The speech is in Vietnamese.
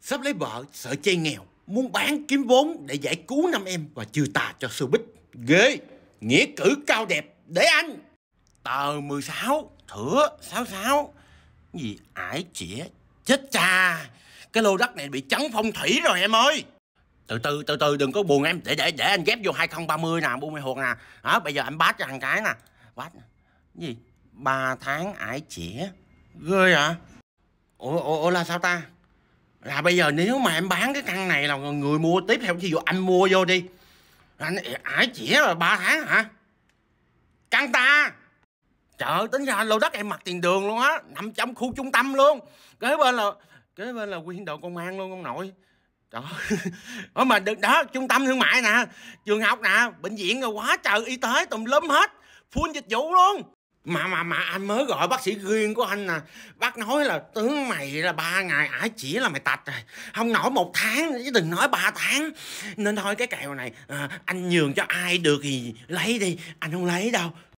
Sắp lấy vợ, sợ chê nghèo, muốn bán kiếm vốn để giải cứu năm em và trừ tà cho sư bích. Ghê, nghĩa cử cao đẹp, để anh. Tờ 16, thửa 66, gì ải chĩa, chết cha. Cái lô đất này bị trắng phong thủy rồi em ơi. Từ từ, từ từ, đừng có buồn em, để để để anh ghép vô 2030 nè, buông mày hột nè. Đó, bây giờ anh bát cho thằng cái nè. Bát nè. Gì? ba tháng ải chĩa. Ghê hả? À? Ủa, ủa, ủa là sao ta? là bây giờ nếu mà em bán cái căn này là người mua tiếp theo ví dụ anh mua vô đi anh ải chĩa rồi ba tháng hả căn ta trời tính ra lô đất em mặt tiền đường luôn á nằm trong khu trung tâm luôn kế bên là kế bên là quyên đội công an luôn ông nội trời ơi mà được đó trung tâm thương mại nè trường học nè bệnh viện rồi quá trời y tế tùm lum hết full dịch vụ luôn mà mà mà anh mới gọi bác sĩ riêng của anh à bác nói là tướng mày là ba ngày ải chỉ là mày tạch rồi không nổi một tháng chứ đừng nói ba tháng nên thôi cái kèo này à, anh nhường cho ai được thì lấy đi anh không lấy đâu